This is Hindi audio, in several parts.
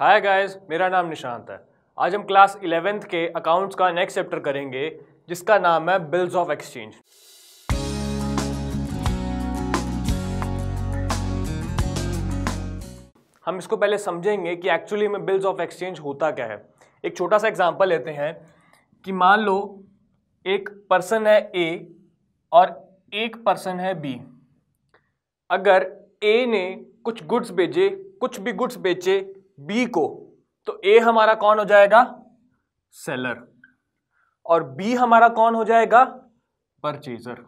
हाय गाइस मेरा नाम निशांत है आज हम क्लास इलेवेंथ के अकाउंट्स का नेक्स्ट चैप्टर करेंगे जिसका नाम है बिल्स ऑफ एक्सचेंज हम इसको पहले समझेंगे कि एक्चुअली में बिल्स ऑफ एक्सचेंज होता क्या है एक छोटा सा एग्जांपल लेते हैं कि मान लो एक पर्सन है ए और एक पर्सन है बी अगर ए ने कुछ गुड्स भेजे कुछ भी गुड्स बेचे बी को तो ए हमारा कौन हो जाएगा सेलर और बी हमारा कौन हो जाएगा परचेजर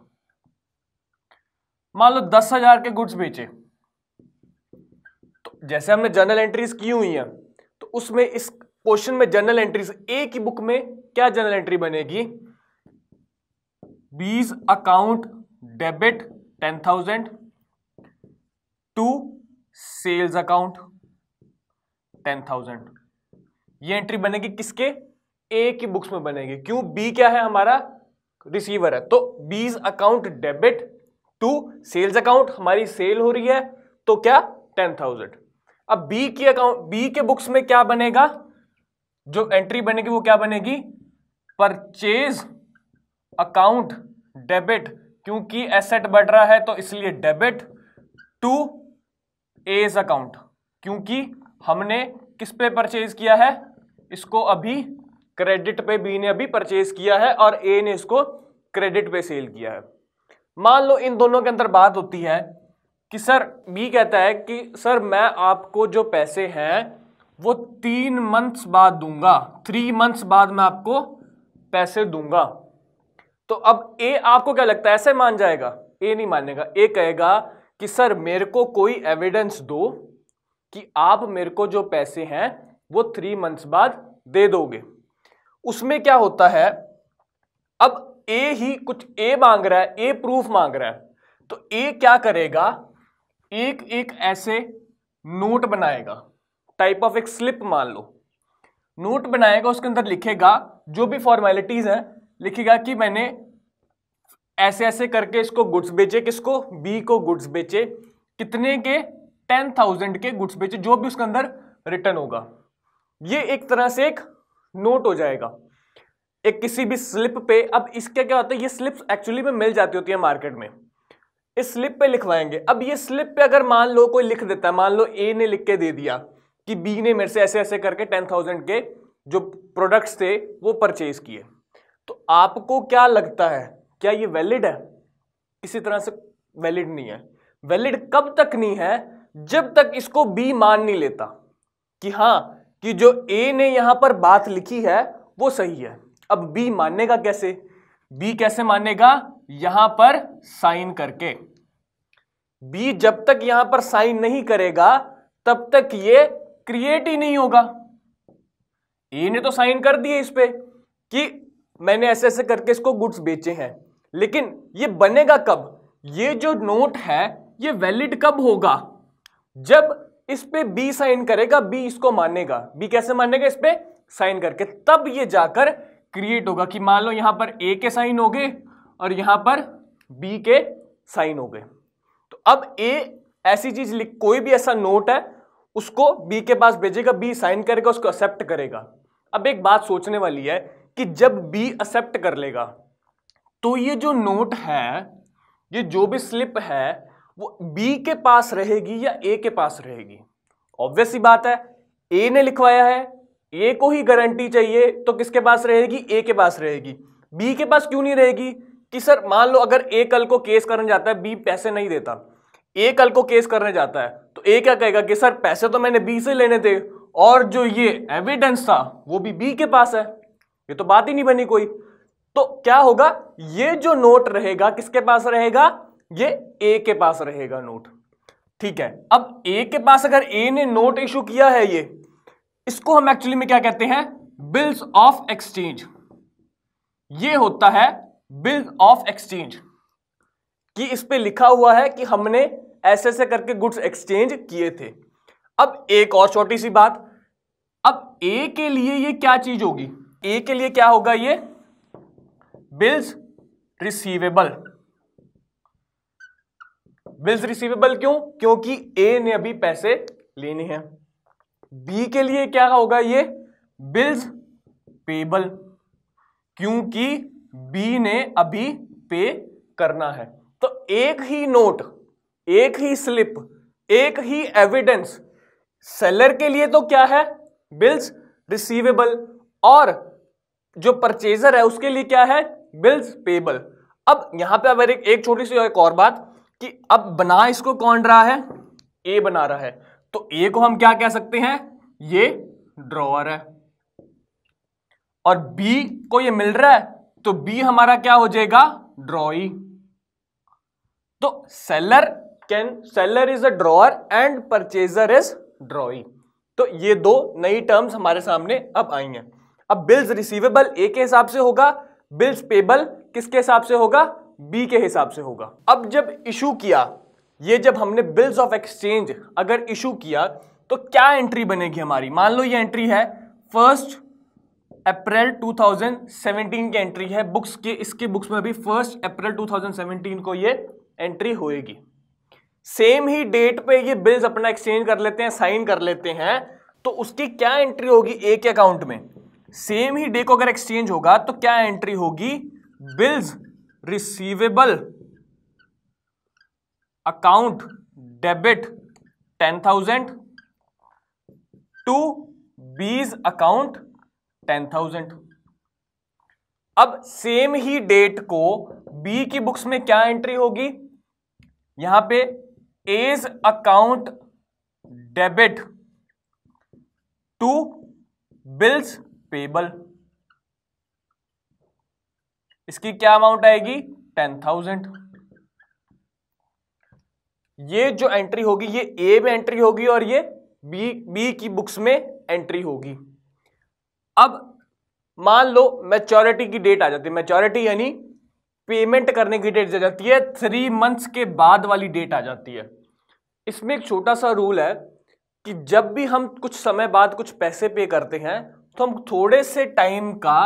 मान लो दस हजार के गुड्स बेचे तो जैसे हमने जर्नल एंट्रीज की हुई है तो उसमें इस पोर्शन में जनरल एंट्रीज ए की बुक में क्या जर्नल एंट्री बनेगी B's account debit ten thousand to sales account ten thousand ये एंट्री बनेगी किसके ए की बुक्स में बनेगी क्यों बी क्या है हमारा रिसीवर है तो B's account debit to sales account हमारी सेल हो रही है तो क्या टेन थाउजेंड अब बी की अकाउंट बी के बुक्स में क्या बनेगा जो एंट्री बनेगी वो क्या बनेगी परचेज अकाउंट डेबिट क्योंकि एसेट बढ़ रहा है तो इसलिए डेबिट टू एज अकाउंट क्योंकि हमने किस पे परचेज किया है इसको अभी क्रेडिट पे बी ने अभी परचेज किया है और ए ने इसको क्रेडिट पे सेल किया है मान लो इन दोनों के अंदर बात होती है कि सर बी कहता है कि सर मैं आपको जो पैसे हैं वो तीन मंथ्स बाद दूंगा थ्री मंथ्स बाद मैं आपको पैसे दूंगा तो अब ए आपको क्या लगता है ऐसे मान जाएगा ए नहीं मानेगा ए कहेगा कि सर मेरे को कोई एविडेंस दो कि आप मेरे को जो पैसे हैं वो थ्री मंथ्स बाद दे दोगे उसमें क्या होता है अब ए ही कुछ ए मांग रहा है ए प्रूफ मांग रहा है तो ए क्या करेगा एक एक ऐसे नोट बनाएगा टाइप ऑफ एक स्लिप मान लो नोट बनाएगा उसके अंदर लिखेगा जो भी फॉर्मेलिटीज हैं लिखेगा कि मैंने ऐसे ऐसे करके इसको गुड्स बेचे किसको बी को गुड्स बेचे कितने के टेन थाउजेंड के गुड्स बेचे जो भी उसके अंदर रिटर्न होगा ये एक तरह से एक नोट हो जाएगा एक किसी भी स्लिप पे अब इसका क्या होता है ये स्लिप एक्चुअली में मिल जाती होती है मार्केट में इस स्लिप पे लिखवाएंगे अब ये स्लिप पे अगर मान लो कोई लिख देता है मान लो ए ने लिख के दे दिया कि बी ने मेरे से ऐसे ऐसे करके टेन थाउजेंड के जो प्रोडक्ट्स थे वो परचेज किए तो आपको क्या लगता है क्या ये वैलिड है किसी तरह से वैलिड नहीं है वैलिड कब तक नहीं है जब तक इसको बी मान नहीं लेता कि हाँ कि जो ए ने यहां पर बात लिखी है वो सही है अब बी मानेगा कैसे बी कैसे मानेगा यहां पर साइन करके बी जब तक यहां पर साइन नहीं करेगा तब तक ये क्रिएट ही नहीं होगा ए ने तो साइन कर दिए इस पर कि मैंने ऐसे ऐसे करके इसको गुड्स बेचे हैं लेकिन ये बनेगा कब ये जो नोट है ये वैलिड कब होगा जब इस पे बी साइन करेगा बी इसको मानेगा बी कैसे मानेगा इस पे साइन करके तब ये जाकर क्रिएट होगा कि मान लो यहां पर ए के साइन हो गए और यहां पर बी के साइन हो गए तो अब ए ऐसी चीज लिख कोई भी ऐसा नोट है उसको बी के पास भेजेगा बी साइन करेगा उसको एक्सेप्ट करेगा अब एक बात सोचने वाली है कि जब बी एक्सेप्ट कर लेगा तो ये जो नोट है ये जो भी स्लिप है वो बी के पास रहेगी या ए के पास रहेगी ऑब्वियस ही बात है ए ने लिखवाया है ए को ही गारंटी चाहिए तो किसके पास रहेगी ए के पास रहेगी बी के पास क्यों नहीं रहेगी कि सर मान लो अगर ए कल को केस करने जाता है बी पैसे नहीं देता ए कल को केस करने जाता है तो ए क्या कहेगा कि सर पैसे तो मैंने बी से लेने थे और जो ये एविडेंस था वो भी बी के पास है ये तो बात ही नहीं बनी कोई तो क्या होगा ये जो नोट रहेगा किसके पास रहेगा ये ए के पास रहेगा नोट ठीक है अब ए के पास अगर ए ने नोट इशू किया है ये इसको हम एक्चुअली में क्या कहते हैं बिल्स ऑफ एक्सचेंज ये होता है बिल्स ऑफ एक्सचेंज कि इस पे लिखा हुआ है कि हमने ऐसे ऐसे करके गुड्स एक्सचेंज किए थे अब एक और छोटी सी बात अब ए के लिए ये क्या चीज होगी ए के लिए क्या होगा ये बिल्स रिसीवेबल बिल्स रिसीवेबल क्यों क्योंकि ए ने अभी पैसे लेने हैं बी के लिए क्या होगा ये बिल्स पेबल क्योंकि बी ने अभी पे करना है तो एक ही नोट एक ही स्लिप एक ही एविडेंस सेलर के लिए तो क्या है बिल्स रिसीवेबल और जो परचेजर है उसके लिए क्या है बिल्स पेबल अब यहां पे अब एक छोटी सी एक और बात कि अब बना इसको कौन रहा है ए बना रहा है तो ए को हम क्या कह सकते हैं ये ड्रॉवर है और बी को ये मिल रहा है तो बी हमारा क्या हो जाएगा ड्रॉई तो seller can seller is a drawer and purchaser is drawee तो ये दो नई टर्म्स हमारे सामने अब आई हैं अब बिल्स रिसीवेबल ए के हिसाब से होगा बिल्स पेबल किसके हिसाब से होगा बी के हिसाब से होगा अब जब इशू किया ये जब हमने बिल्स ऑफ एक्सचेंज अगर इशू किया तो क्या एंट्री बनेगी हमारी मान लो ये एंट्री है फर्स्ट अप्रैल 2017 की एंट्री है बुक्स के इसके बुक्स में भी फर्स्ट अप्रैल 2017 को ये एंट्री होएगी सेम ही डेट पे ये बिल्स अपना एक्सचेंज कर लेते हैं साइन कर लेते हैं तो उसकी क्या एंट्री होगी एक अकाउंट में सेम ही डे को अगर एक्सचेंज होगा तो क्या एंट्री होगी bills receivable account debit ten thousand to B's account ten thousand अब सेम ही डेट को बी की बुक्स में क्या एंट्री होगी यहां पे A's account debit to bills payable इसकी क्या अमाउंट आएगी टेन थाउजेंड ये जो एंट्री होगी ये ए में एंट्री होगी और ये बी बी की बुक्स में एंट्री होगी अब मान लो मैच्योरिटी की डेट आ जाती है मैच्योरिटी यानी पेमेंट करने की डेट आ जाती है थ्री मंथ्स के बाद वाली डेट आ जाती है इसमें एक छोटा सा रूल है कि जब भी हम कुछ समय बाद कुछ पैसे पे करते हैं तो हम थोड़े से टाइम का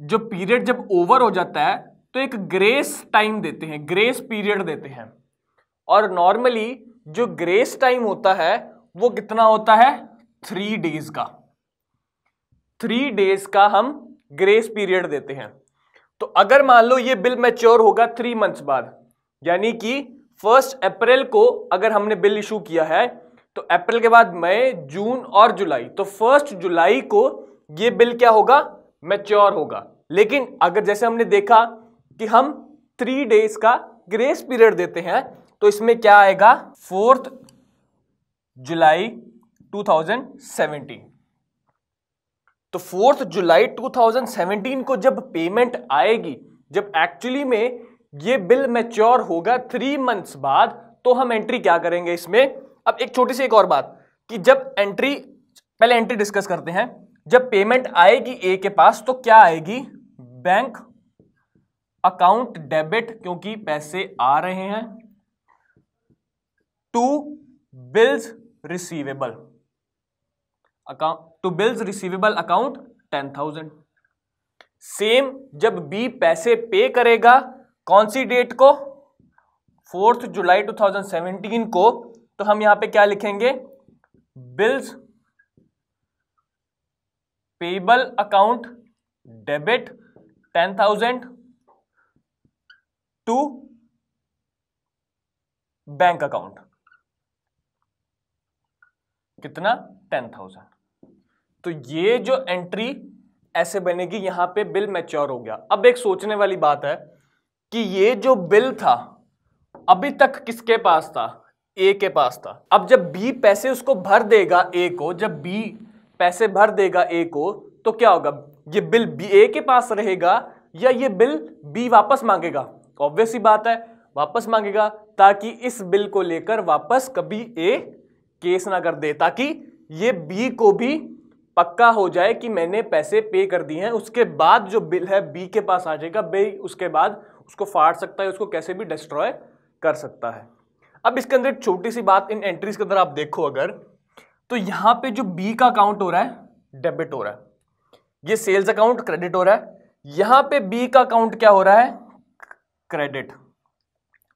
जो पीरियड जब ओवर हो जाता है तो एक ग्रेस टाइम देते हैं ग्रेस पीरियड देते हैं और नॉर्मली जो ग्रेस टाइम होता है वो कितना होता है थ्री डेज का थ्री डेज का हम ग्रेस पीरियड देते हैं तो अगर मान लो ये बिल मैच्योर होगा थ्री मंथ्स बाद यानी कि फर्स्ट अप्रैल को अगर हमने बिल इशू किया है तो अप्रैल के बाद मई जून और जुलाई तो फर्स्ट जुलाई को ये बिल क्या होगा मैच्योर होगा लेकिन अगर जैसे हमने देखा कि हम थ्री डेज का ग्रेस पीरियड देते हैं तो इसमें क्या आएगा फोर्थ जुलाई 2017 तो फोर्थ जुलाई 2017 को जब पेमेंट आएगी जब एक्चुअली में ये बिल मैच्योर होगा थ्री मंथ्स बाद तो हम एंट्री क्या करेंगे इसमें अब एक छोटी सी एक और बात कि जब एंट्री पहले एंट्री डिस्कस करते हैं जब पेमेंट आएगी ए के पास तो क्या आएगी बैंक अकाउंट डेबिट क्योंकि पैसे आ रहे हैं to bills receivable account to bills receivable account ten thousand same जब बी पैसे पे करेगा कौन सी डेट को फोर्थ जुलाई 2017 को तो हम यहां पे क्या लिखेंगे bills payable account debit ten thousand to bank account कितना टेन थाउजेंड तो ये जो एंट्री ऐसे बनेगी यहां पे बिल मैच्योर हो गया अब एक सोचने वाली बात है कि ये जो बिल था अभी तक किसके पास था ए के पास था अब जब बी पैसे उसको भर देगा ए को जब बी पैसे भर देगा ए को तो क्या होगा ये बिल बी ए के पास रहेगा या ये बिल बी वापस मांगेगा ऑब्वियस ही बात है वापस मांगेगा ताकि इस बिल को लेकर वापस कभी ए केस ना कर दे ताकि ये बी को भी पक्का हो जाए कि मैंने पैसे पे कर दिए हैं उसके बाद जो बिल है बी के पास आ जाएगा बी उसके बाद उसको फाड़ सकता है उसको कैसे भी डिस्ट्रॉय कर सकता है अब इसके अंदर एक छोटी सी बात इन एंट्रीज के अंदर आप देखो अगर तो यहां पे जो बी का अकाउंट हो रहा है डेबिट हो रहा है ये सेल्स अकाउंट क्रेडिट हो रहा है यहां पे बी का अकाउंट क्या हो रहा है क्रेडिट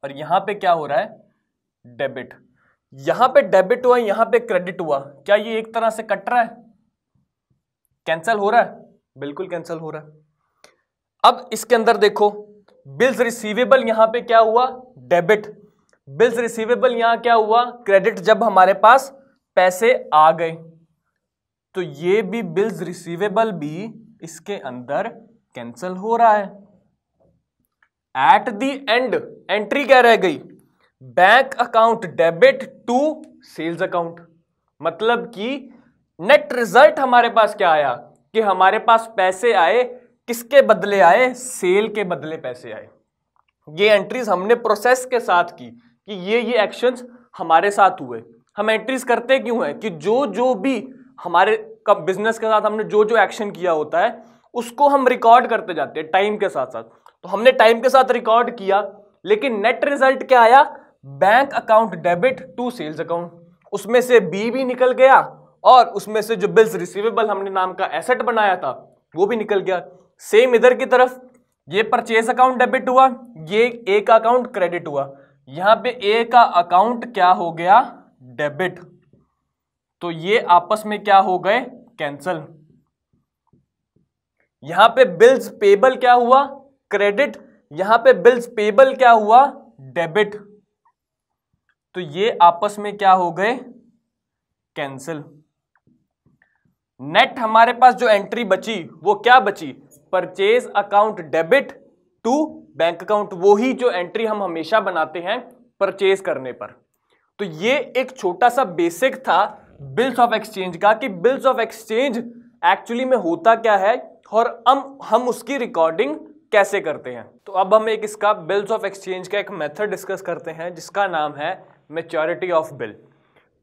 और यहां पे क्या हो रहा है डेबिट यहां पे डेबिट हुआ यहां पे क्रेडिट हुआ क्या ये एक तरह से कट रहा है कैंसल हो रहा है बिल्कुल कैंसल हो रहा है अब इसके अंदर देखो बिल्स रिसीवेबल यहां पे क्या हुआ डेबिट बिल्स रिसीवेबल यहां क्या हुआ क्रेडिट जब हमारे पास पैसे आ गए तो ये भी बिल्स रिसीवेबल भी इसके अंदर कैंसल हो रहा है एट दी एंड एंट्री क्या रह गई bank account debit to sales account मतलब कि नेट रिजल्ट हमारे पास क्या आया कि हमारे पास पैसे आए किसके बदले आए सेल के बदले पैसे आए ये एंट्रीज हमने प्रोसेस के साथ की कि ये ये एक्शंस हमारे साथ हुए हम एंट्रीज करते क्यों हैं कि जो जो भी हमारे कब बिजनेस के साथ हमने जो जो एक्शन किया होता है उसको हम रिकॉर्ड करते जाते हैं टाइम के साथ साथ तो हमने टाइम के साथ रिकॉर्ड किया लेकिन नेट रिजल्ट क्या आया bank account debit to sales account उसमें से बी भी निकल गया और उसमें से जो बिल्स रिसीवेबल हमने नाम का एसेट बनाया था वो भी निकल गया सेम इधर की तरफ ये परचेज अकाउंट डेबिट हुआ ये ए का अकाउंट क्रेडिट हुआ यहाँ पे ए का अकाउंट क्या हो गया डेबिट तो ये आपस में क्या हो गए कैंसल यहां पे बिल्स पेबल क्या हुआ क्रेडिट यहां पे बिल्स पेबल क्या हुआ डेबिट तो ये आपस में क्या हो गए कैंसिल नेट हमारे पास जो एंट्री बची वो क्या बची purchase account debit to bank account वो ही जो एंट्री हम हमेशा बनाते हैं परचेज करने पर तो ये एक छोटा सा बेसिक था बिल्स ऑफ एक्सचेंज का कि बिल्स ऑफ एक्सचेंज एक्चुअली में होता क्या है और हम हम उसकी रिकॉर्डिंग कैसे करते हैं तो अब हम एक इसका बिल्स ऑफ एक्सचेंज का एक मेथड डिस्कस करते हैं जिसका नाम है मेच्योरिटी ऑफ बिल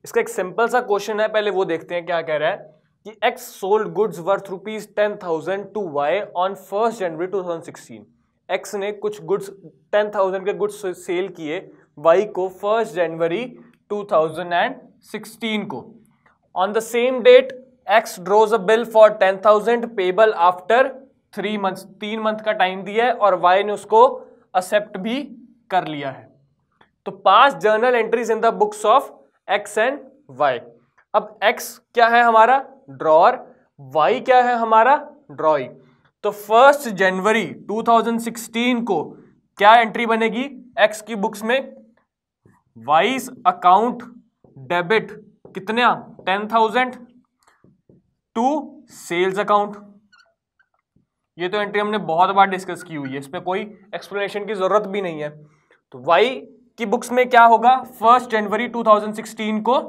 इसका एक सिंपल सा क्वेश्चन है पहले वो देखते हैं क्या कह रहा है कि X sold goods worth rupees ten thousand to Y on first January two thousand sixteen X ने कुछ गुड्स टेन थाउजेंड के गुड्स सेल किए वाई को फर्स्ट जनवरी 2016 को on the same date X draws a bill for ten thousand payable after three month तीन मंथ का टाइम दिया है और वाई ने उसको एक्सेप्ट भी कर लिया है तो pass journal entries in the books of X and Y अब एक्स क्या है हमारा ड्रॉअर वाई क्या है हमारा ड्रॉई तो फर्स्ट जनवरी 2016 को क्या एंट्री बनेगी एक्स की बुक्स में वाइस अकाउंट डेबिट कितना ten thousand to sales account ये तो एंट्री हमने बहुत बार डिस्कस की हुई है इसमें कोई एक्सप्लेनेशन की जरूरत भी नहीं है तो वाई की बुक्स में क्या होगा फर्स्ट जनवरी 2016 को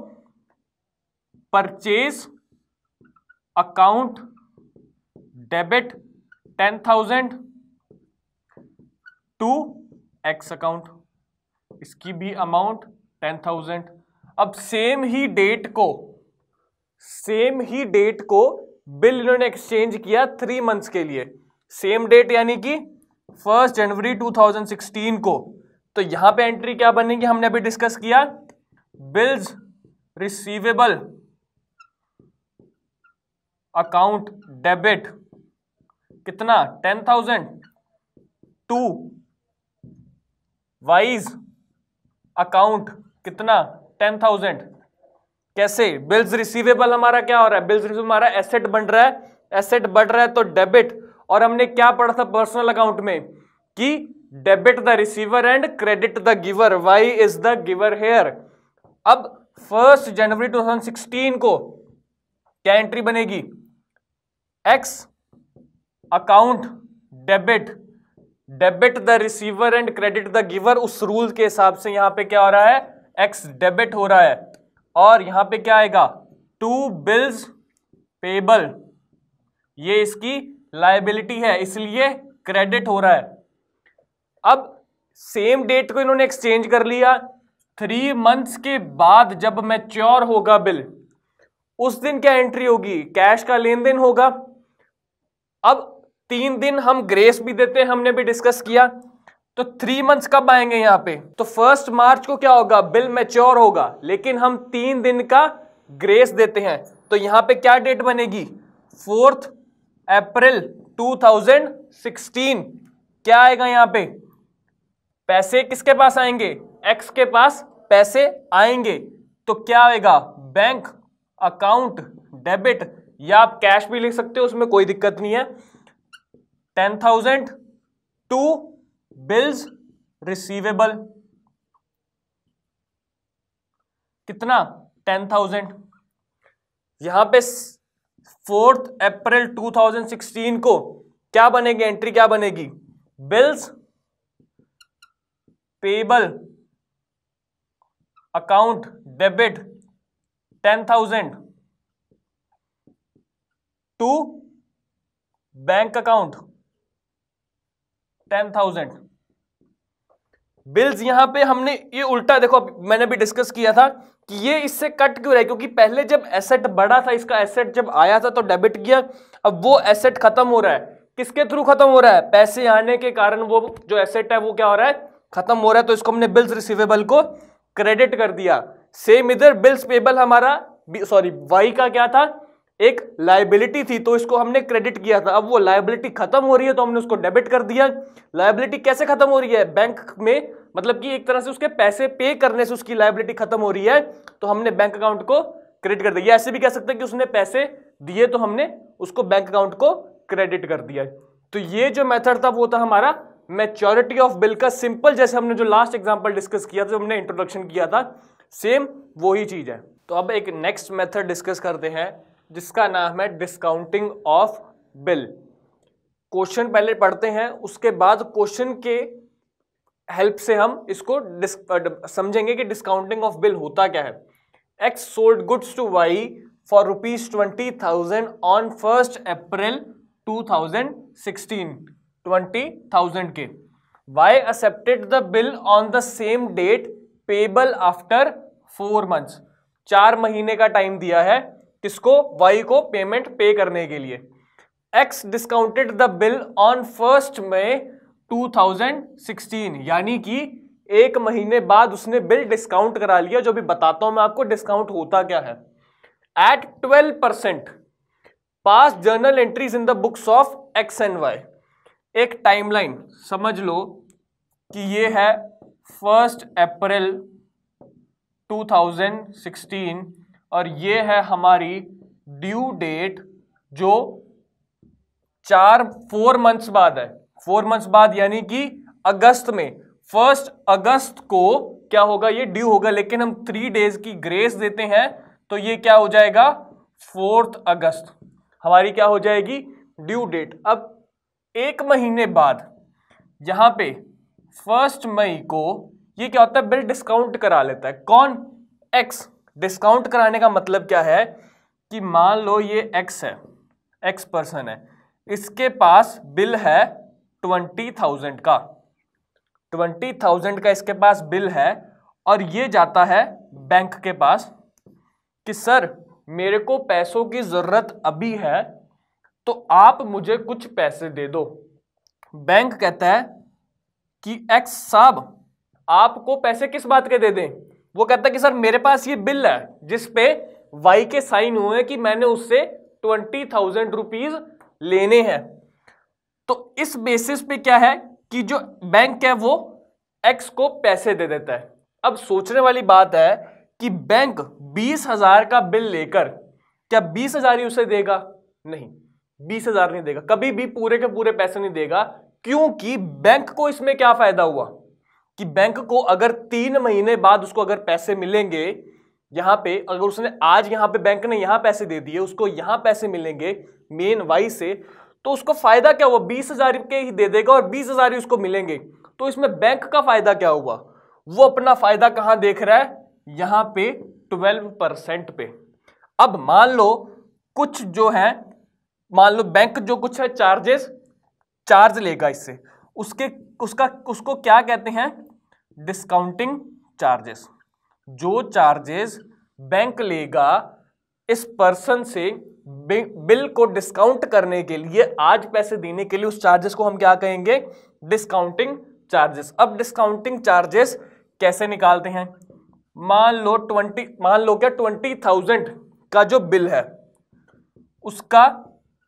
purchase account debit ten thousand to X account इसकी भी अमाउंट टेन थाउजेंड अब सेम ही डेट को सेम ही डेट को बिल इन्होंने एक्सचेंज किया थ्री मंथ्स के लिए सेम डेट यानी कि फर्स्ट जनवरी 2016 को तो यहां पे एंट्री क्या बनेगी हमने अभी डिस्कस किया बिल्स रिसीवेबल अकाउंट डेबिट कितना ten thousand to Y's account कितना टेन थाउजेंड कैसे बिल्स रिसीवेबल हमारा क्या हो रहा है बिल्स रिसीवेबल हमारा एसेट बन रहा है एसेट बढ़ रहा है तो डेबिट और हमने क्या पढ़ा था पर्सनल अकाउंट में कि debit the receiver and credit the giver Y is the giver here अब फर्स्ट जनवरी 2016 को क्या एंट्री बनेगी X account debit debit the receiver and credit the giver उस रूल के हिसाब से यहां पे क्या हो रहा है एक्स डेबिट हो रहा है और यहां पे क्या आएगा टू बिल्स पेबल ये इसकी लाइबिलिटी है इसलिए क्रेडिट हो रहा है अब सेम डेट को इन्होंने एक्सचेंज कर लिया थ्री मंथ्स के बाद जब मैच्योर होगा बिल उस दिन क्या एंट्री होगी कैश का लेन देन होगा अब तीन दिन हम ग्रेस भी देते हैं हमने भी डिस्कस किया तो थ्री मंथ्स कब आएंगे यहां पे तो फर्स्ट मार्च को क्या होगा बिल मेच्योर होगा लेकिन हम तीन दिन का ग्रेस देते हैं तो यहां पे क्या डेट बनेगी फोर्थ अप्रैल 2016 क्या आएगा यहां पे पैसे किसके पास आएंगे एक्स के पास पैसे आएंगे तो क्या आएगा बैंक अकाउंट डेबिट या आप कैश भी ले सकते हो उसमें कोई दिक्कत नहीं है ten thousand to bills receivable कितना टेन थाउजेंड यहां पे fourth April two thousand sixteen को क्या बनेगी एंट्री क्या बनेगी bills payable account debit ten thousand to bank account ten thousand bills यहां पे हमने ये उल्टा देखो मैंने भी डिस्कस किया था कि ये इससे कट क्यों रहा है क्योंकि पहले जब एसेट बढ़ा था इसका एसेट जब आया था तो डेबिट किया अब वो एसेट खत्म हो रहा है किसके थ्रू खत्म हो रहा है पैसे आने के कारण वो जो एसेट है वो क्या हो रहा है खत्म हो रहा है तो इसको हमने बिल्स रिसीवेबल को क्रेडिट कर दिया सेम इधर बिल्स पेबल हमारा सॉरी वाई का क्या था एक लाइबिलिटी थी तो इसको हमने क्रेडिट किया था अब वो लाइबिलिटी खत्म हो रही है तो हमने उसको डेबिट कर दिया लाइबिलिटी कैसे खत्म हो रही है बैंक में मतलब कि एक तरह से उसके पैसे पे करने से उसकी लाइबिलिटी खत्म हो रही है तो हमने बैंक अकाउंट को क्रेडिट कर दिया ऐसे भी कह सकते हैं कि उसने पैसे दिए तो हमने उसको बैंक अकाउंट को क्रेडिट कर दिया तो ये जो मेथड था वो था हमारा मेच्योरिटी ऑफ बिल का सिंपल जैसे हमने जो लास्ट एग्जाम्पल डिस्कस किया था हमने इंट्रोडक्शन किया था सेम वही चीज़ है तो अब एक नेक्स्ट मेथड डिस्कस करते हैं जिसका नाम है डिस्काउंटिंग ऑफ बिल क्वेश्चन पहले पढ़ते हैं उसके बाद क्वेश्चन के हेल्प से हम इसको समझेंगे कि डिस्काउंटिंग ऑफ बिल होता क्या है X sold goods to Y for rupees twenty thousand on first April two thousand sixteen twenty thousand के Y accepted the bill on the same date payable after four months चार महीने का टाइम दिया है किसको वाई को पेमेंट पे करने के लिए X discounted the bill on first May 2016 यानी कि एक महीने बाद उसने बिल डिस्काउंट करा लिया जो भी बताता हूं मैं आपको डिस्काउंट होता क्या है at 12 percent pass journal entries in the books of X and Y एक टाइमलाइन समझ लो कि ये है फर्स्ट अप्रैल 2016 और ये है हमारी ड्यू डेट जो चार फोर मंथ्स बाद है फोर मंथ्स बाद यानी कि अगस्त में फर्स्ट अगस्त को क्या होगा ये ड्यू होगा लेकिन हम थ्री डेज की ग्रेस देते हैं तो ये क्या हो जाएगा फोर्थ अगस्त हमारी क्या हो जाएगी ड्यू डेट अब एक महीने बाद यहाँ पे फर्स्ट मई को ये क्या होता है बिल डिस्काउंट करा लेता है कौन एक्स डिस्काउंट कराने का मतलब क्या है कि मान लो ये एक्स है एक्स पर्सन है इसके पास बिल है ट्वेंटी थाउजेंड का ट्वेंटी थाउजेंड का इसके पास बिल है और ये जाता है बैंक के पास कि सर मेरे को पैसों की ज़रूरत अभी है तो आप मुझे कुछ पैसे दे दो बैंक कहता है कि एक्स साहब आपको पैसे किस बात के दे दें वो कहता है कि सर मेरे पास ये बिल है जिसपे वाई के साइन हुए हैं कि मैंने उससे ट्वेंटी थाउजेंड रुपीज लेने हैं तो इस बेसिस पे क्या है कि जो बैंक है वो एक्स को पैसे दे देता है अब सोचने वाली बात है कि बैंक बीस हजार का बिल लेकर क्या बीस हजार ही उसे देगा नहीं बीस हजार नहीं देगा कभी भी पूरे के पूरे पैसे नहीं देगा क्योंकि बैंक को इसमें क्या फायदा हुआ कि बैंक को अगर तीन महीने बाद उसको अगर पैसे मिलेंगे यहां पे अगर उसने आज यहां पे बैंक ने यहां पैसे दे दिए उसको यहां पैसे मिलेंगे मेन वाई से तो उसको फायदा क्या हुआ बीस हजार के ही दे देगा और बीस हजार ही उसको मिलेंगे तो इसमें बैंक का फायदा क्या हुआ वो अपना फायदा कहां देख रहा है यहां पे ट्वेल्व परसेंट पे अब मान लो कुछ जो है मान लो बैंक जो कुछ है चार्जेस चार्ज लेगा इससे उसके उसका उसको क्या कहते हैं डिस्काउंटिंग चार्जेस जो चार्जेस बैंक लेगा इस पर्सन से बिल को डिस्काउंट करने के लिए आज पैसे देने के लिए उस चार्जेस को हम क्या कहेंगे डिस्काउंटिंग चार्जेस अब डिस्काउंटिंग चार्जेस कैसे निकालते हैं मान लो ट्वेंटी मान लो क्या ट्वेंटी थाउजेंड का जो बिल है उसका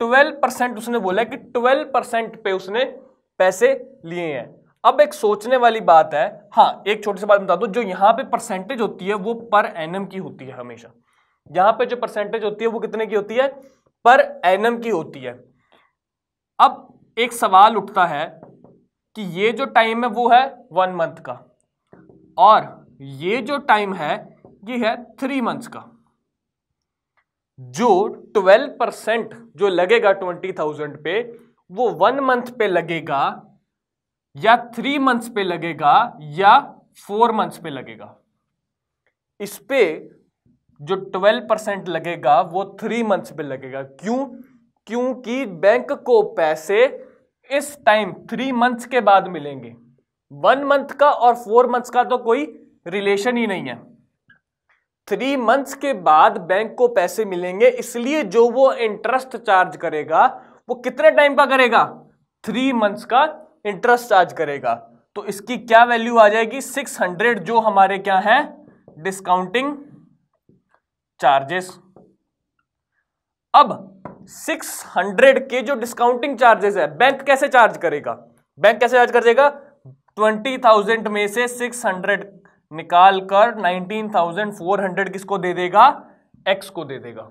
ट्वेल्व परसेंट उसने बोला कि ट्वेल्व परसेंट पे उसने पैसे लिए हैं अब एक सोचने वाली बात है हाँ एक छोटी सी बात बता दो जो यहाँ पे परसेंटेज होती है वो पर एनम की होती है हमेशा यहाँ पे जो परसेंटेज होती है वो कितने की होती है पर एनम की होती है अब एक सवाल उठता है कि ये जो टाइम है वो है वन मंथ का और ये जो टाइम है ये है थ्री मंथ का जो ट्वेल्व परसेंट जो लगेगा ट्वेंटी थाउजेंड पे वो वन मंथ पे लगेगा या थ्री मंथ्स पे लगेगा या फोर मंथ्स पे लगेगा इस पे जो ट्वेल्व परसेंट लगेगा वो थ्री मंथ्स पे लगेगा क्यों क्योंकि बैंक को पैसे इस टाइम थ्री मंथ्स के बाद मिलेंगे वन मंथ का और फोर मंथ्स का तो कोई रिलेशन ही नहीं है थ्री मंथ्स के बाद बैंक को पैसे मिलेंगे इसलिए जो वो इंटरेस्ट चार्ज करेगा वो कितने टाइम का करेगा थ्री मंथ्स का इंटरेस्ट चार्ज करेगा तो इसकी क्या वैल्यू आ जाएगी 600 जो हमारे क्या है डिस्काउंटिंग चार्जेस अब 600 के जो डिस्काउंटिंग चार्जेस है बैंक कैसे चार्ज करेगा बैंक कैसे चार्ज कर देगा 20,000 में से 600 निकाल कर 19,400 किसको दे देगा एक्स को दे देगा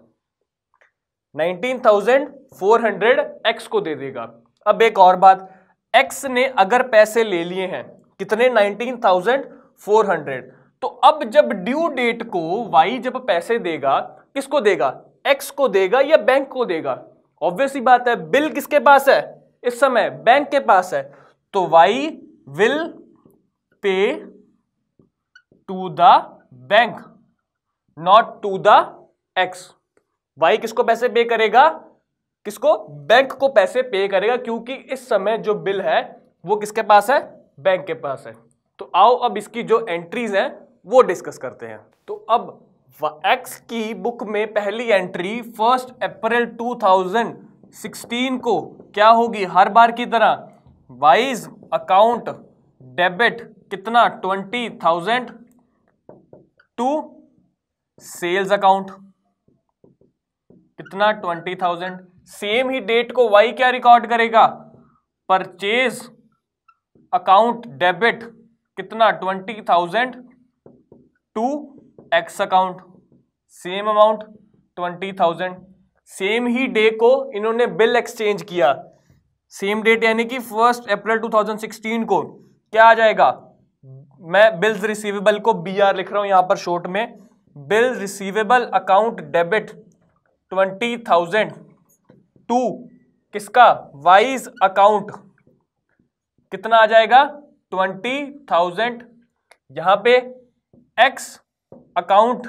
19,400 एक्स को दे देगा अब एक और बात एक्स ने अगर पैसे ले लिए हैं कितने 19,400 तो अब जब ड्यू डेट को वाई जब पैसे देगा किसको देगा एक्स को देगा या बैंक को देगा ऑब्वियसली बात है बिल किसके पास है इस समय बैंक के पास है तो Y will pay to the bank not to the X Y किसको पैसे पे करेगा किसको बैंक को पैसे पे करेगा क्योंकि इस समय जो बिल है वो किसके पास है बैंक के पास है तो आओ अब इसकी जो एंट्रीज हैं वो डिस्कस करते हैं तो अब एक्स की बुक में पहली एंट्री फर्स्ट अप्रैल 2016 को क्या होगी हर बार की तरह वाइज अकाउंट डेबिट कितना twenty thousand to sales account कितना ट्वेंटी थाउजेंड सेम ही डेट को वाई क्या रिकॉर्ड करेगा परचेज अकाउंट डेबिट कितना twenty thousand to X account same amount twenty thousand same ही डे को इन्होंने बिल एक्सचेंज किया सेम डेट यानी कि फर्स्ट अप्रैल 2016 को क्या आ जाएगा मैं बिल्स रिसीवेबल को बी आर लिख रहा हूं यहां पर शॉर्ट में bill receivable account debit twenty thousand to किसका वाइज अकाउंट कितना आ जाएगा ट्वेंटी थाउजेंड यहां पे X account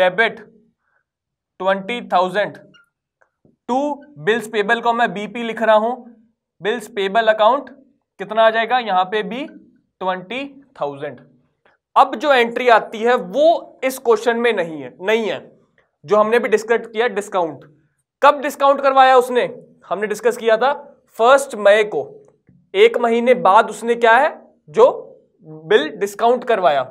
debit twenty thousand to bills payable को मैं बीपी लिख रहा हूं बिल्स पेबल अकाउंट कितना आ जाएगा यहां पे भी ट्वेंटी थाउजेंड अब जो एंट्री आती है वो इस क्वेश्चन में नहीं है नहीं है जो हमने भी डिस्कस किया डिस्काउंट कब डिस्काउंट करवाया उसने हमने डिस्कस किया था फर्स्ट मई को एक महीने बाद उसने क्या है जो बिल डिस्काउंट करवाया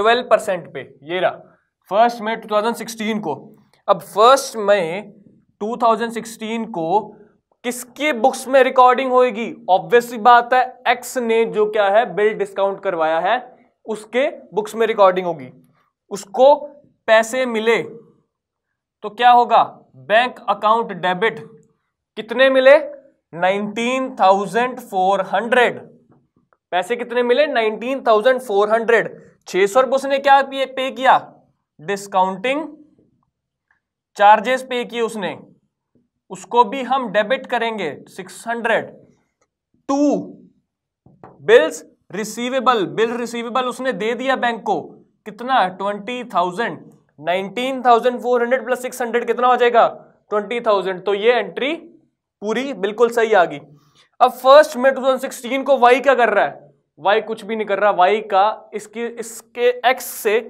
12 परसेंट पे ये रहा फर्स्ट मई 2016 को अब फर्स्ट मई 2016 को किसके बुक्स में रिकॉर्डिंग होगी ऑब्वियसली बात है एक्स ने जो क्या है बिल डिस्काउंट करवाया है उसके बुक्स में रिकॉर्डिंग होगी उसको पैसे मिले तो क्या होगा बैंक अकाउंट डेबिट कितने मिले नाइनटीन थाउजेंड फोर हंड्रेड पैसे कितने मिले नाइनटीन थाउजेंड फोर हंड्रेड छह सौ रुपये उसने क्या पे किया डिस्काउंटिंग चार्जेस पे किए उसने उसको भी हम डेबिट करेंगे six hundred to bills receivable bill receivable उसने दे दिया बैंक को कितना ट्वेंटी थाउजेंड 19,400 प्लस 600 कितना हो जाएगा 20,000 तो ये एंट्री पूरी बिल्कुल सही आ गई अब फर्स्ट में 2016 को वाई क्या कर रहा है वाई कुछ भी नहीं कर रहा वाई का इसकी इसके एक्स से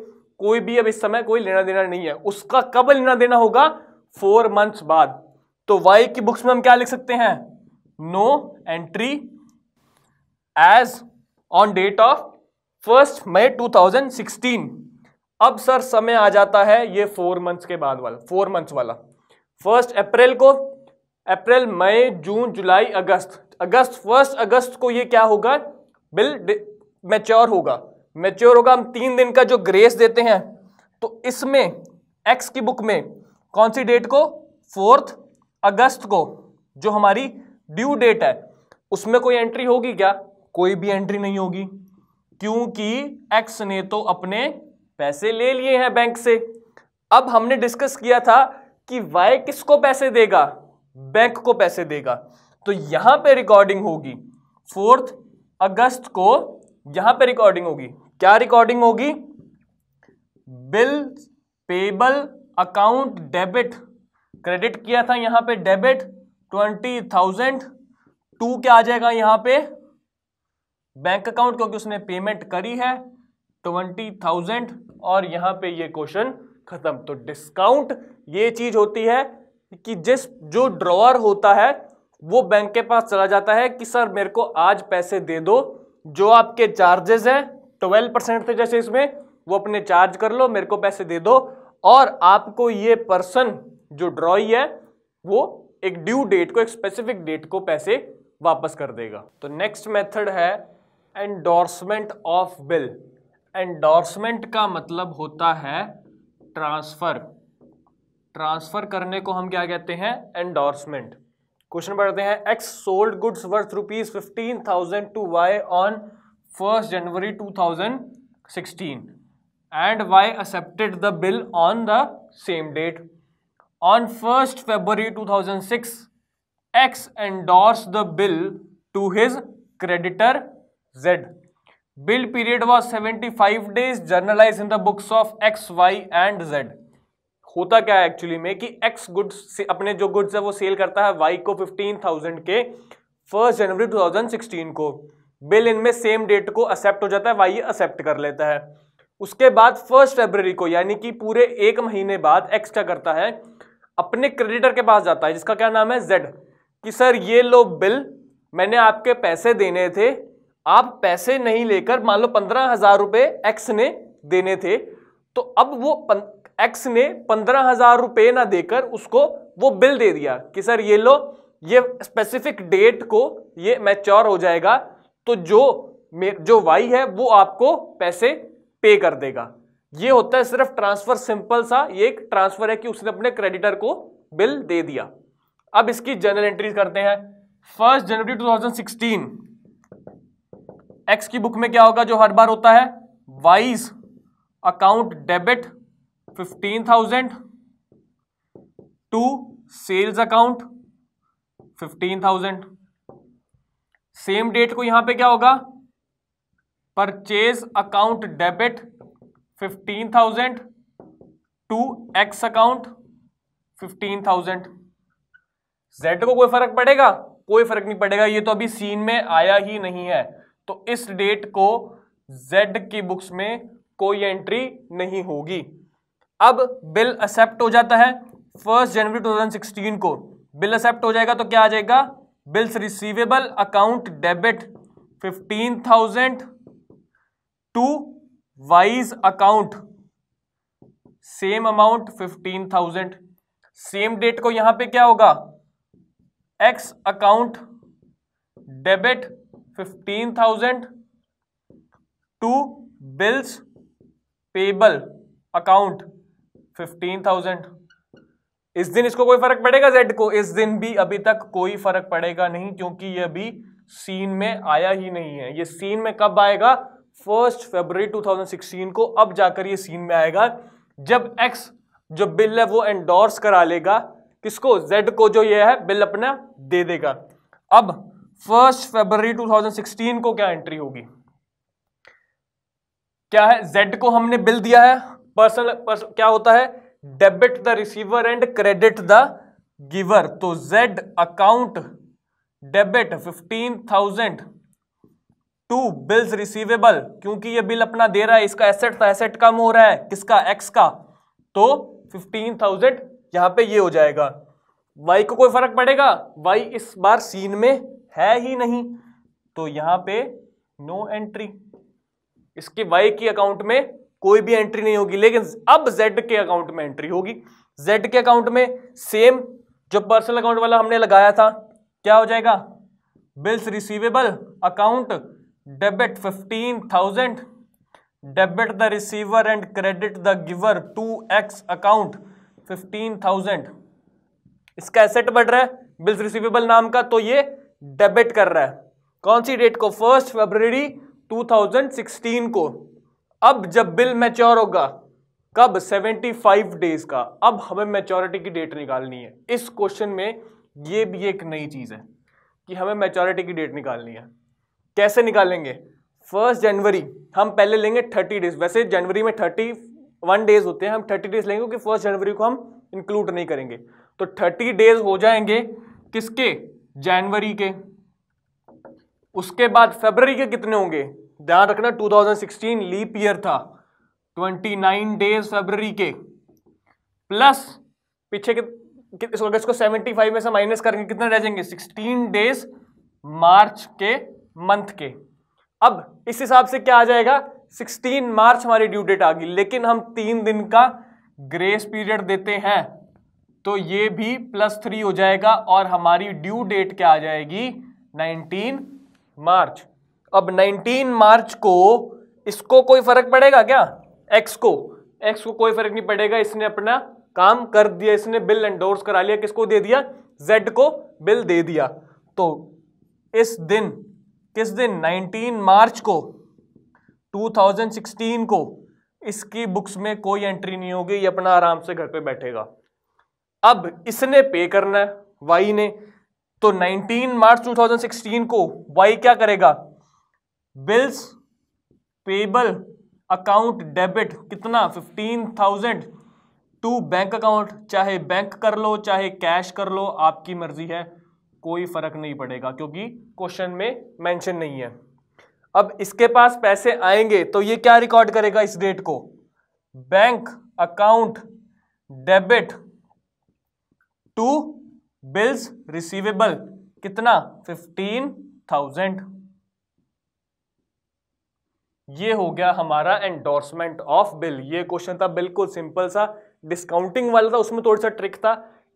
कोई भी अब इस समय कोई लेना देना नहीं है उसका कब लेना देना होगा फोर मंथ्स बाद तो वाई की बुक्स में हम क्या लिख सकते हैं no entry as on date of first May 2016 अब सर समय आ जाता है ये फोर मंथ्स के बाद वाला फोर मंथ्स वाला फर्स्ट अप्रैल को अप्रैल मई जून जुलाई अगस्त अगस्त फर्स्ट अगस्त को ये क्या होगा बिल मैच्योर होगा मैच्योर होगा हम तीन दिन का जो ग्रेस देते हैं तो इसमें एक्स की बुक में कौन सी डेट को फोर्थ अगस्त को जो हमारी ड्यू डेट है उसमें कोई एंट्री होगी क्या कोई भी एंट्री नहीं होगी क्योंकि एक्स ने तो अपने पैसे ले लिए हैं बैंक से अब हमने डिस्कस किया था कि वाई किसको पैसे देगा बैंक को पैसे देगा तो यहां पे रिकॉर्डिंग होगी फोर्थ अगस्त को यहां पे रिकॉर्डिंग होगी क्या रिकॉर्डिंग होगी bill payable account debit credit किया था यहां पे डेबिट ट्वेंटी थाउजेंड टू क्या आ जाएगा यहां पे बैंक अकाउंट क्योंकि उसने पेमेंट करी है ट्वेंटी थाउजेंड और यहाँ पे ये क्वेश्चन खत्म तो डिस्काउंट ये चीज होती है कि जिस जो ड्रॉवर होता है वो बैंक के पास चला जाता है कि सर मेरे को आज पैसे दे दो जो आपके चार्जेस हैं ट्वेल्व परसेंट थे जैसे इसमें वो अपने चार्ज कर लो मेरे को पैसे दे दो और आपको ये पर्सन जो ड्रॉई है वो एक ड्यू डेट को एक स्पेसिफिक डेट को पैसे वापस कर देगा तो नेक्स्ट मेथड है एंडोर्समेंट ऑफ बिल एंडोर्समेंट का मतलब होता है ट्रांसफर ट्रांसफर करने को हम क्या कहते हैं एंडोर्समेंट क्वेश्चन पढ़ते हैं X sold goods worth rupees fifteen thousand to Y on first January two thousand sixteen and Y accepted the bill on the same date on first February two thousand six X endorse the bill to his creditor Z bill period was seventy five days journalize in the books of X Y and Z होता क्या है एक्चुअली में कि एक्स गुड्स से अपने जो गुड्स है वो सेल करता है वाई को फिफ्टीन थाउजेंड के first January two thousand sixteen को बिल इनमें सेम डेट को एक्सेप्ट हो जाता है वाई एक्सेप्ट कर लेता है उसके बाद फर्स्ट फेबररी को यानी कि पूरे एक महीने बाद एक्स क्या करता है अपने क्रेडिटर के पास जाता है जिसका क्या नाम है जेड कि सर ये लो बिल मैंने आपके पैसे देने थे आप पैसे नहीं लेकर मान लो पंद्रह हजार रुपए एक्स ने देने थे तो अब वो पन, एक्स ने पंद्रह हजार रुपए ना देकर उसको वो बिल दे दिया कि सर ये लो ये स्पेसिफिक डेट को ये मैच्योर हो जाएगा तो जो जो वाई है वो आपको पैसे पे कर देगा ये होता है सिर्फ ट्रांसफर सिंपल सा ये एक ट्रांसफर है कि उसने अपने क्रेडिटर को बिल दे दिया अब इसकी जनरल एंट्रीज करते हैं फर्स्ट जनवरी 2016 एक्स की बुक में क्या होगा जो हर बार होता है Y's account debit fifteen thousand to sales account fifteen thousand same date को यहां पे क्या होगा purchase account debit fifteen thousand to X account fifteen thousand Z को कोई फर्क पड़ेगा कोई फर्क नहीं पड़ेगा ये तो अभी सीन में आया ही नहीं है तो इस डेट को जेड की बुक्स में कोई एंट्री नहीं होगी अब बिल एक्सेप्ट हो जाता है फर्स्ट जनवरी 2016 को बिल एक्सेप्ट हो जाएगा तो क्या आ जाएगा bills receivable account debit fifteen thousand to Y's account same amount fifteen thousand same date को यहां पे क्या होगा X account debit fifteen thousand to bills payable account fifteen thousand इस दिन इसको कोई फर्क पड़ेगा जेड को इस दिन भी अभी तक कोई फर्क पड़ेगा नहीं क्योंकि ये अभी सीन में आया ही नहीं है ये सीन में कब आएगा फर्स्ट फेबर 2016 को अब जाकर ये सीन में आएगा जब एक्स जो बिल है वो एंडोर्स करा लेगा किसको जेड को जो ये है बिल अपना दे देगा अब फर्स्ट फरवरी 2016 को क्या एंट्री होगी क्या है जेड को हमने बिल दिया है पर्सनल पर्स, क्या होता है debit the receiver and credit the giver तो Z account debit 15,000 thousand to bills receivable क्योंकि ये बिल अपना दे रहा है इसका एसेट था एसेट कम हो रहा है किसका एक्स का तो 15,000 थाउजेंड यहां पर यह हो जाएगा वाई को कोई फर्क पड़ेगा वाई इस बार सीन में है ही नहीं तो यहां पे नो एंट्री इसके वाई के अकाउंट में कोई भी एंट्री नहीं होगी लेकिन अब जेड के अकाउंट में एंट्री होगी जेड के अकाउंट में सेम जो पर्सनल अकाउंट वाला हमने लगाया था क्या हो जाएगा bills receivable account debit fifteen thousand debit the receiver and credit the giver to X account fifteen thousand इसका एसेट बढ़ रहा है बिल्स रिसीवेबल नाम का तो ये डेबिट कर रहा है कौन सी डेट को फर्स्ट फरवरी 2016 को अब जब बिल मैच्योर होगा कब 75 डेज का अब हमें मैच्योरिटी की डेट निकालनी है इस क्वेश्चन में ये भी एक नई चीज़ है कि हमें मैच्योरिटी की डेट निकालनी है कैसे निकालेंगे फर्स्ट जनवरी हम पहले लेंगे थर्टी डेज वैसे जनवरी में थर्टी वन डेज होते हैं हम थर्टी डेज लेंगे क्योंकि फर्स्ट जनवरी को हम इंक्लूड नहीं करेंगे तो थर्टी डेज हो जाएंगे किसके जनवरी के उसके बाद फेबररी के कितने होंगे ध्यान रखना 2016 लीप ईयर था 29 डेज फेबररी के प्लस पीछे के, इसको अगर इसको 75 में से माइनस करके कितने रह जाएंगे 16 डेज मार्च के मंथ के अब इस हिसाब से क्या आ जाएगा 16 मार्च हमारी ड्यू डेट आ गई लेकिन हम तीन दिन का ग्रेस पीरियड देते हैं तो ये भी प्लस थ्री हो जाएगा और हमारी ड्यू डेट क्या आ जाएगी 19 मार्च अब 19 मार्च को इसको कोई फर्क पड़ेगा क्या एक्स को एक्स को कोई फर्क नहीं पड़ेगा इसने अपना काम कर दिया इसने बिल एंडोर्स करा लिया किसको दे दिया जेड को बिल दे दिया तो इस दिन किस दिन 19 मार्च को 2016 को इसकी बुक्स में कोई एंट्री नहीं होगी ये अपना आराम से घर पे बैठेगा अब इसने पे करना है वाई ने तो 19 मार्च 2016 को वाई क्या करेगा बिल्स पेबल अकाउंट डेबिट कितना 15,000 टू बैंक अकाउंट चाहे बैंक कर लो चाहे कैश कर लो आपकी मर्जी है कोई फर्क नहीं पड़ेगा क्योंकि क्वेश्चन में मेंशन नहीं है अब इसके पास पैसे आएंगे तो ये क्या रिकॉर्ड करेगा इस डेट को bank account debit to bills receivable कितना फिफ्टीन थाउजेंड ये हो गया हमारा एंडोर्समेंट ऑफ बिल ये क्वेश्चन था बिल्कुल सिंपल सा डिस्काउंटिंग वाला था उसमें थोड़ा सा ट्रिक था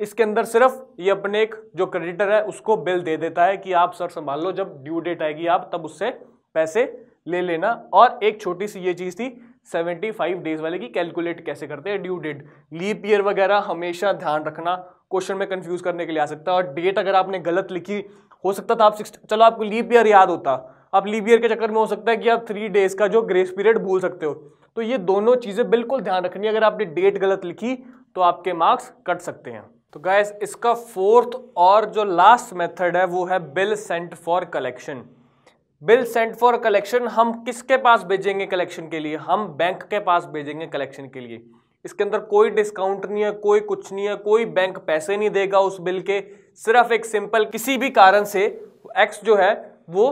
इसके अंदर सिर्फ ये अपने एक जो क्रेडिटर है उसको बिल दे देता है कि आप सर संभाल लो जब ड्यू डेट आएगी आप तब उससे पैसे ले लेना और एक छोटी सी ये चीज़ थी 75 डेज वाले की कैलकुलेट कैसे करते हैं ड्यू डेट लीप ईयर वगैरह हमेशा ध्यान रखना क्वेश्चन में कंफ्यूज करने के लिए आ सकता है और डेट अगर आपने गलत लिखी हो सकता था आप सिक्स चलो आपको लीप ईयर याद होता आप लीप ईयर के चक्कर में हो सकता है कि आप थ्री डेज का जो ग्रेस पीरियड भूल सकते हो तो ये दोनों चीज़ें बिल्कुल ध्यान रखनी है अगर आपने डेट गलत लिखी तो आपके मार्क्स कट सकते हैं तो गैस इसका फोर्थ और जो लास्ट मेथड है वो है bill sent for collection bill sent for collection हम किसके पास भेजेंगे कलेक्शन के लिए हम बैंक के पास भेजेंगे कलेक्शन के लिए इसके अंदर कोई डिस्काउंट नहीं है कोई कुछ नहीं है कोई बैंक पैसे नहीं देगा उस बिल के सिर्फ एक सिंपल किसी भी कारण से एक्स जो है वो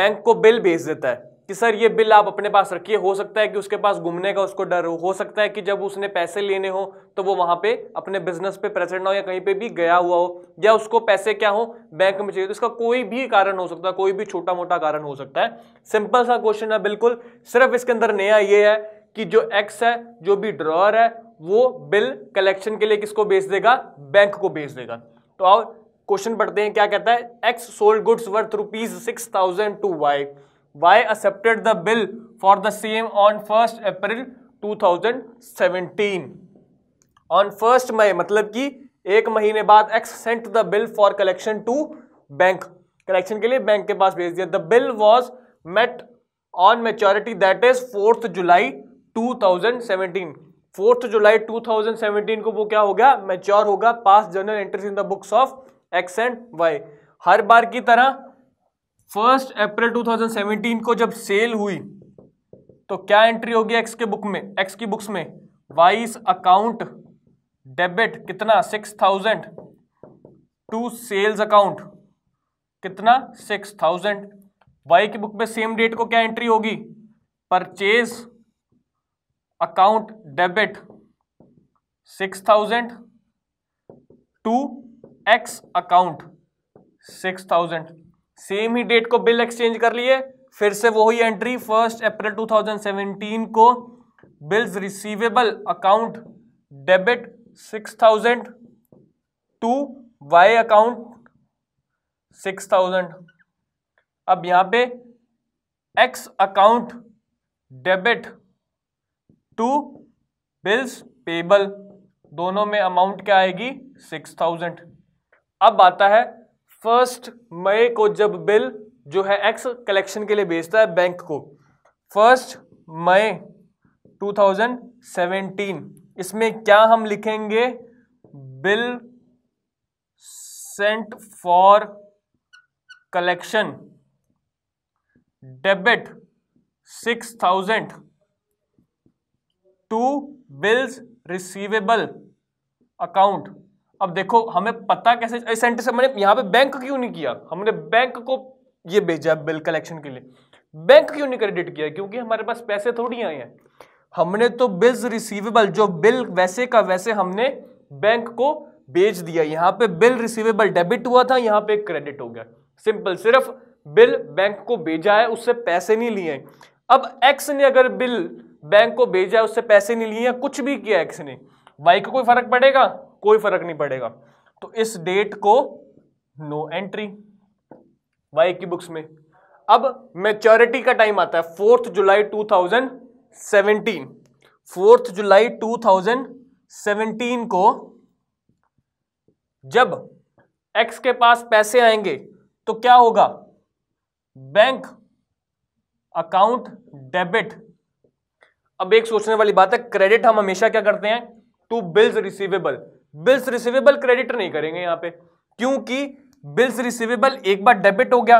बैंक को बिल भेज देता है कि सर ये बिल आप अपने पास रखिए हो सकता है कि उसके पास घूमने का उसको डर हो हो सकता है कि जब उसने पैसे लेने हो तो वो वहाँ पे अपने बिजनेस पे प्रेजेंट ना हो या कहीं पे भी गया हुआ हो या उसको पैसे क्या हो बैंक में चाहिए तो इसका कोई भी कारण हो सकता है कोई भी छोटा मोटा कारण हो सकता है सिंपल सा क्वेश्चन है बिल्कुल सिर्फ इसके अंदर नया ये है कि जो एक्स है जो भी ड्रॉअर है वो बिल कलेक्शन के लिए किसको बेच देगा बैंक को बेच देगा तो आओ क्वेश्चन पढ़ते हैं क्या कहता है X sold goods worth rupees six thousand to Y Y accepted the bill for the same on first April 2017 on first May मतलब कि एक महीने बाद X sent the bill for collection to bank collection के लिए बैंक के पास भेज दिया the bill was met on maturity that is fourth July 2017 fourth July 2017 को वो क्या हो गया मेच्योर होगा पास journal entries in the books of X and Y हर बार की तरह फर्स्ट अप्रैल 2017 को जब सेल हुई तो क्या एंट्री होगी एक्स के बुक में एक्स की बुक्स में वाइस अकाउंट डेबिट कितना six thousand to sales account कितना सिक्स थाउजेंड वाई की बुक में सेम डेट को क्या एंट्री होगी purchase account debit six thousand to X account six thousand same ही डेट को बिल एक्सचेंज कर लिए फिर से वही एंट्री फर्स्ट अप्रैल 2017 को bills receivable account debit six thousand to Y account six thousand अब यहां पे X account debit to bills payable दोनों में अमाउंट क्या आएगी सिक्स थाउजेंड अब आता है फर्स्ट मई को जब बिल जो है एक्स कलेक्शन के लिए भेजता है बैंक को फर्स्ट मई 2017 इसमें क्या हम लिखेंगे bill sent for collection debit six thousand to bills receivable account अब देखो हमें पता कैसे सेंटर से मैंने यहां पे बैंक क्यों नहीं किया हमने बैंक को ये भेजा बिल कलेक्शन के लिए बैंक क्यों नहीं क्रेडिट किया क्योंकि हमारे पास पैसे थोड़ी आए हैं हमने तो बिल्स रिसीवेबल जो बिल वैसे का वैसे हमने बैंक को भेज दिया यहां पे बिल रिसीवेबल डेबिट हुआ था यहां पे क्रेडिट हो गया सिंपल सिर्फ बिल बैंक को भेजा है उससे पैसे नहीं लिए अब एक्स ने अगर बिल बैंक को भेजा है उससे पैसे नहीं लिए कुछ भी किया एक्स ने वाई को कोई फर्क पड़ेगा कोई फर्क नहीं पड़ेगा तो इस डेट को नो एंट्री वाई की बुक्स में अब मेच्योरिटी का टाइम आता है फोर्थ जुलाई 2017 फोर्थ जुलाई 2017 को जब एक्स के पास पैसे आएंगे तो क्या होगा बैंक अकाउंट डेबिट अब एक सोचने वाली बात है क्रेडिट हम हमेशा क्या करते हैं to bills receivable bills receivable credit नहीं करेंगे यहां पे क्योंकि बिल्स रिसीवेबल एक बार डेबिट हो गया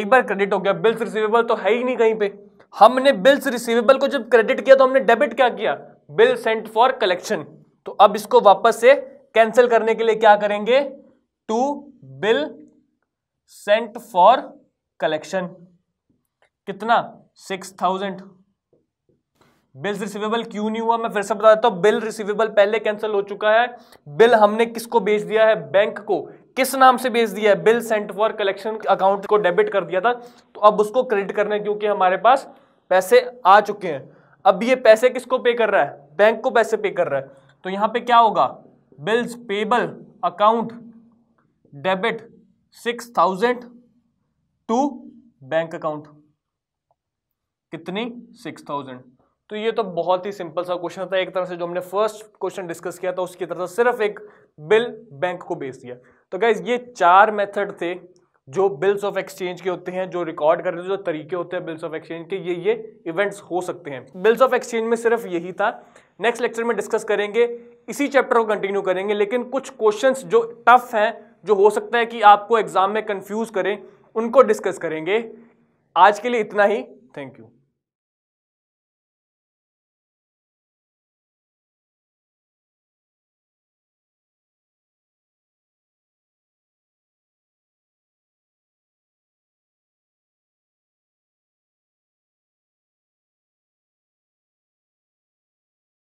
एक बार क्रेडिट हो गया बिल्स रिसीवेबल तो है ही नहीं कहीं पे हमने बिल्स रिसीवेबल को जब क्रेडिट किया तो हमने डेबिट क्या किया बिल सेंट फॉर कलेक्शन तो अब इसको वापस से कैंसिल करने के लिए क्या करेंगे to bill sent for collection कितना सिक्स थाउजेंड बिल रिसीवेबल क्यों नहीं हुआ मैं फिर से बता देता हूँ बिल रिसीवेबल पहले कैंसिल हो चुका है बिल हमने किसको बेच दिया है बैंक को किस नाम से बेच दिया है bill sent for collection account को डेबिट कर दिया था तो अब उसको क्रेडिट करने क्योंकि हमारे पास पैसे आ चुके हैं अब ये पैसे किसको पे कर रहा है बैंक को पैसे पे कर रहा है तो यहां पे क्या होगा bills payable account debit six thousand to bank account कितनी सिक्स थाउजेंड तो ये तो बहुत ही सिंपल सा क्वेश्चन था एक तरह से जो हमने फर्स्ट क्वेश्चन डिस्कस किया था उसकी तरह से सिर्फ एक बिल बैंक को बेस दिया तो क्या ये चार मेथड थे जो बिल्स ऑफ एक्सचेंज के होते हैं जो रिकॉर्ड करने जो तरीके होते हैं बिल्स ऑफ एक्सचेंज के ये ये इवेंट्स हो सकते हैं बिल्स ऑफ एक्सचेंज में सिर्फ यही था नेक्स्ट लेक्चर में डिस्कस करेंगे इसी चैप्टर को कंटिन्यू करेंगे लेकिन कुछ क्वेश्चन जो टफ हैं जो हो सकता है कि आपको एग्जाम में कन्फ्यूज़ करें उनको डिस्कस करेंगे आज के लिए इतना ही थैंक यू